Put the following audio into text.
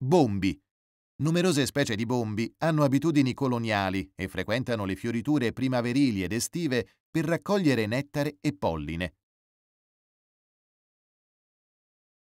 Bombi. Numerose specie di bombi hanno abitudini coloniali e frequentano le fioriture primaverili ed estive per raccogliere nettare e polline.